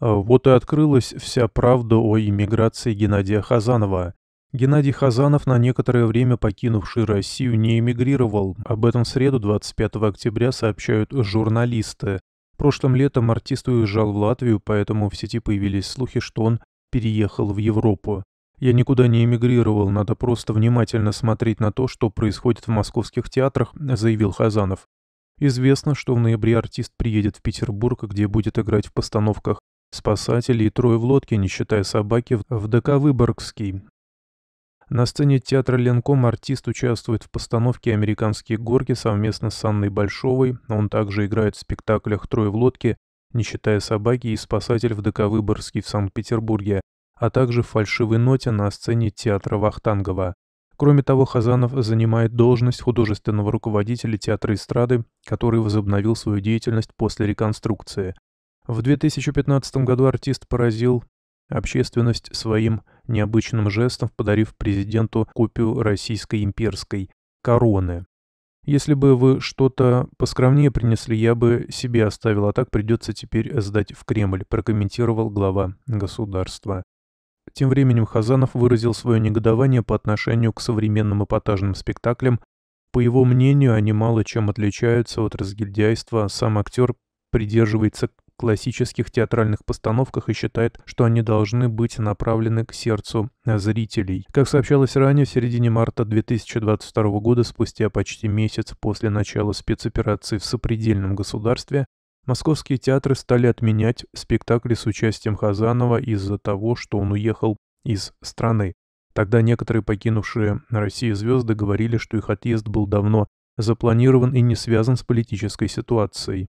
Вот и открылась вся правда о иммиграции Геннадия Хазанова. Геннадий Хазанов, на некоторое время покинувший Россию, не эмигрировал. Об этом в среду 25 октября сообщают журналисты. Прошлым летом артист уезжал в Латвию, поэтому в сети появились слухи, что он переехал в Европу. Я никуда не эмигрировал, надо просто внимательно смотреть на то, что происходит в московских театрах, заявил Хазанов. Известно, что в ноябре артист приедет в Петербург, где будет играть в постановках Спасатели и трое в лодке, не считая собаки, в ДК «Выборгский». На сцене театра Ленком артист участвует в постановке «Американские горки» совместно с Анной Большовой. Он также играет в спектаклях «Трое в лодке», «Не считая собаки» и «Спасатель» в ДК «Выборгский» в Санкт-Петербурге, а также в «Фальшивой ноте» на сцене театра Вахтангова. Кроме того, Хазанов занимает должность художественного руководителя театра эстрады, который возобновил свою деятельность после реконструкции – в 2015 году артист поразил общественность своим необычным жестом, подарив президенту копию российской имперской короны. Если бы вы что-то поскромнее принесли, я бы себе оставил, а так придется теперь сдать в Кремль, прокомментировал глава государства. Тем временем Хазанов выразил свое негодование по отношению к современным эпатажным спектаклям. По его мнению, они мало чем отличаются от разгильдяйства, сам актер придерживается классических театральных постановках и считает, что они должны быть направлены к сердцу э, зрителей. Как сообщалось ранее, в середине марта 2022 года, спустя почти месяц после начала спецоперации в сопредельном государстве, московские театры стали отменять спектакли с участием Хазанова из-за того, что он уехал из страны. Тогда некоторые покинувшие Россию звезды говорили, что их отъезд был давно запланирован и не связан с политической ситуацией.